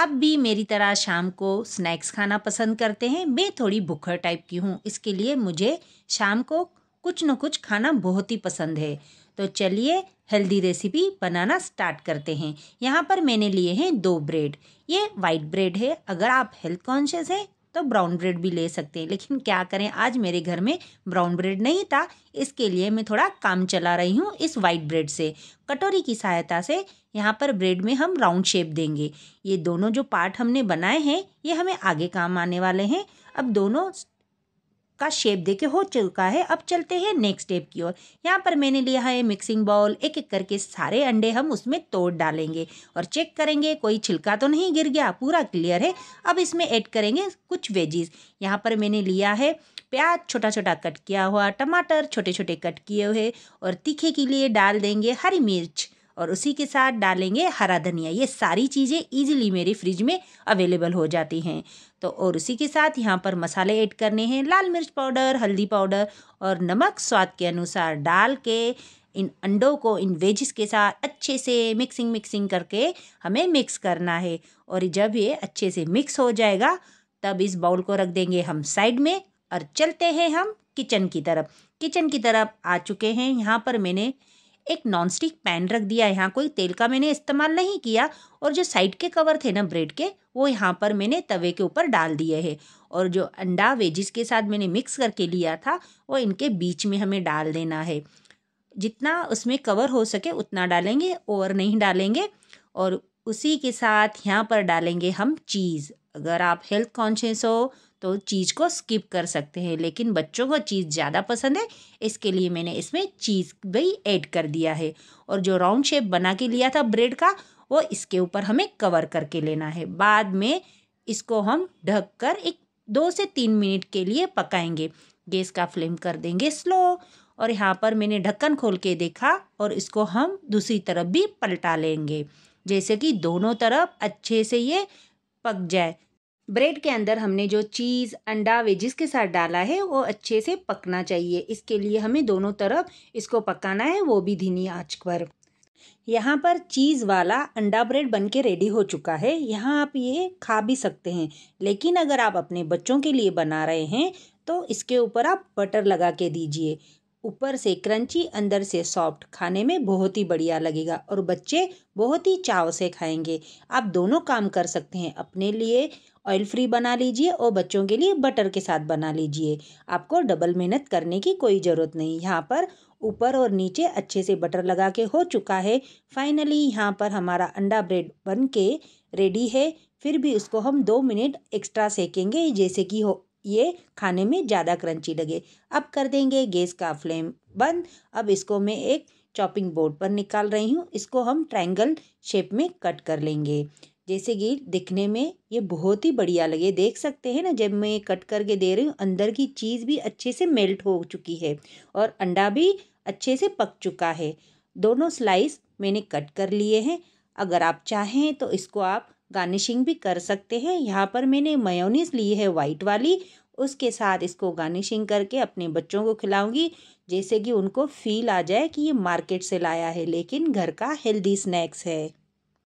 आप भी मेरी तरह शाम को स्नैक्स खाना पसंद करते हैं मैं थोड़ी भूखर टाइप की हूँ इसके लिए मुझे शाम को कुछ न कुछ खाना बहुत ही पसंद है तो चलिए हेल्दी रेसिपी बनाना स्टार्ट करते हैं यहाँ पर मैंने लिए हैं दो ब्रेड ये वाइट ब्रेड है अगर आप हेल्थ कॉन्शियस हैं तो ब्राउन ब्रेड भी ले सकते हैं लेकिन क्या करें आज मेरे घर में ब्राउन ब्रेड नहीं था इसके लिए मैं थोड़ा काम चला रही हूँ इस वाइट ब्रेड से कटोरी की सहायता से यहाँ पर ब्रेड में हम राउंड शेप देंगे ये दोनों जो पार्ट हमने बनाए हैं ये हमें आगे काम आने वाले हैं अब दोनों का शेप देके हो चुका है अब चलते हैं नेक्स्ट स्टेप की ओर यहाँ पर मैंने लिया है मिक्सिंग बाउल एक एक करके सारे अंडे हम उसमें तोड़ डालेंगे और चेक करेंगे कोई छिलका तो नहीं गिर गया पूरा क्लियर है अब इसमें ऐड करेंगे कुछ वेजीज यहाँ पर मैंने लिया है प्याज छोटा छोटा कट किया हुआ टमाटर छोटे छोटे कट किए हुए और तीखे के लिए डाल देंगे हरी मिर्च और उसी के साथ डालेंगे हरा धनिया ये सारी चीज़ें ईजिली मेरे फ्रिज में अवेलेबल हो जाती हैं तो और उसी के साथ यहाँ पर मसाले ऐड करने हैं लाल मिर्च पाउडर हल्दी पाउडर और नमक स्वाद के अनुसार डाल के इन अंडों को इन वेजिस के साथ अच्छे से मिक्सिंग मिक्सिंग करके हमें मिक्स करना है और जब ये अच्छे से मिक्स हो जाएगा तब इस बाउल को रख देंगे हम साइड में और चलते हैं हम किचन की तरफ किचन की तरफ आ चुके हैं यहाँ पर मैंने एक नॉन स्टिक पैन रख दिया यहाँ कोई तेल का मैंने इस्तेमाल नहीं किया और जो साइड के कवर थे ना ब्रेड के वो यहाँ पर मैंने तवे के ऊपर डाल दिए हैं और जो अंडा वेजिस के साथ मैंने मिक्स करके लिया था वो इनके बीच में हमें डाल देना है जितना उसमें कवर हो सके उतना डालेंगे और नहीं डालेंगे और उसी के साथ यहाँ पर डालेंगे हम चीज़ अगर आप हेल्थ कॉन्शियस हो तो चीज़ को स्किप कर सकते हैं लेकिन बच्चों को चीज़ ज़्यादा पसंद है इसके लिए मैंने इसमें चीज़ भी ऐड कर दिया है और जो राउंड शेप बना के लिया था ब्रेड का वो इसके ऊपर हमें कवर करके लेना है बाद में इसको हम ढक कर एक दो से तीन मिनट के लिए पकाएंगे गैस का फ्लेम कर देंगे स्लो और यहाँ पर मैंने ढक्कन खोल के देखा और इसको हम दूसरी तरफ भी पलटा लेंगे जैसे कि दोनों तरफ अच्छे से ये पक जाए ब्रेड के अंदर हमने जो चीज़ अंडा वेजिस के साथ डाला है वो अच्छे से पकना चाहिए इसके लिए हमें दोनों तरफ इसको पकाना है वो भी धीनी आँच पर यहाँ पर चीज़ वाला अंडा ब्रेड बन के रेडी हो चुका है यहाँ आप ये खा भी सकते हैं लेकिन अगर आप अपने बच्चों के लिए बना रहे हैं तो इसके ऊपर आप बटर लगा के दीजिए ऊपर से क्रंची अंदर से सॉफ्ट खाने में बहुत ही बढ़िया लगेगा और बच्चे बहुत ही चाव से खाएंगे आप दोनों काम कर सकते हैं अपने लिए ऑयल फ्री बना लीजिए और बच्चों के लिए बटर के साथ बना लीजिए आपको डबल मेहनत करने की कोई ज़रूरत नहीं यहाँ पर ऊपर और नीचे अच्छे से बटर लगा के हो चुका है फाइनली यहाँ पर हमारा अंडा ब्रेड बन के रेडी है फिर भी उसको हम दो मिनट एक्स्ट्रा सेकेंगे जैसे कि हो ये खाने में ज़्यादा क्रंची लगे अब कर देंगे गैस का फ्लेम बंद अब इसको मैं एक चॉपिंग बोर्ड पर निकाल रही हूँ इसको हम ट्रायंगल शेप में कट कर लेंगे जैसे कि दिखने में ये बहुत ही बढ़िया लगे देख सकते हैं ना जब मैं कट करके दे रही हूँ अंदर की चीज़ भी अच्छे से मेल्ट हो चुकी है और अंडा भी अच्छे से पक चुका है दोनों स्लाइस मैंने कट कर लिए हैं अगर आप चाहें तो इसको आप गार्निशिंग भी कर सकते हैं यहाँ पर मैंने मयोनीस ली है वाइट वाली उसके साथ इसको गार्निशिंग करके अपने बच्चों को खिलाऊंगी जैसे कि उनको फील आ जाए कि ये मार्केट से लाया है लेकिन घर का हेल्दी स्नैक्स है